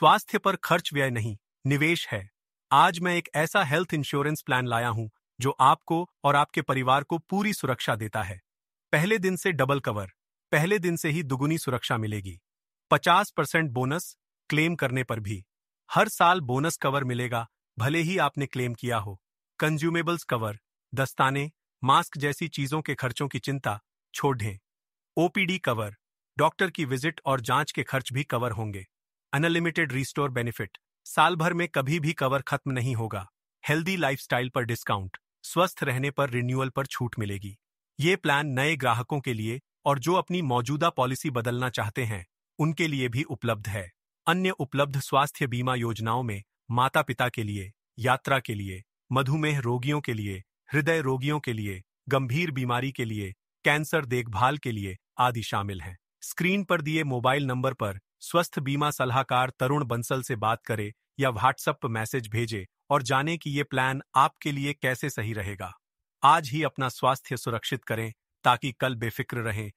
स्वास्थ्य पर खर्च व्यय नहीं निवेश है आज मैं एक ऐसा हेल्थ इंश्योरेंस प्लान लाया हूं जो आपको और आपके परिवार को पूरी सुरक्षा देता है पहले दिन से डबल कवर पहले दिन से ही दुगुनी सुरक्षा मिलेगी 50 परसेंट बोनस क्लेम करने पर भी हर साल बोनस कवर मिलेगा भले ही आपने क्लेम किया हो कंज्यूमेबल्स कवर दस्ताने मास्क जैसी चीजों के खर्चों की चिंता छोड़ें ओपीडी कवर डॉक्टर की विजिट और जांच के खर्च भी कवर होंगे अनलिमिटेड रिस्टोर बेनिफिट साल भर में कभी भी कवर खत्म नहीं होगा हेल्दी लाइफस्टाइल पर डिस्काउंट स्वस्थ रहने पर रिन्यूअल पर छूट मिलेगी ये प्लान नए ग्राहकों के लिए और जो अपनी मौजूदा पॉलिसी बदलना चाहते हैं उनके लिए भी उपलब्ध है अन्य उपलब्ध स्वास्थ्य बीमा योजनाओं में माता पिता के लिए यात्रा के लिए मधुमेह रोगियों के लिए हृदय रोगियों के लिए गंभीर बीमारी के लिए कैंसर देखभाल के लिए आदि शामिल हैं स्क्रीन पर दिए मोबाइल नंबर पर स्वस्थ बीमा सलाहकार तरुण बंसल से बात करें या व्हाट्सएप मैसेज भेजें और जानें कि ये प्लान आपके लिए कैसे सही रहेगा आज ही अपना स्वास्थ्य सुरक्षित करें ताकि कल बेफिक्र रहें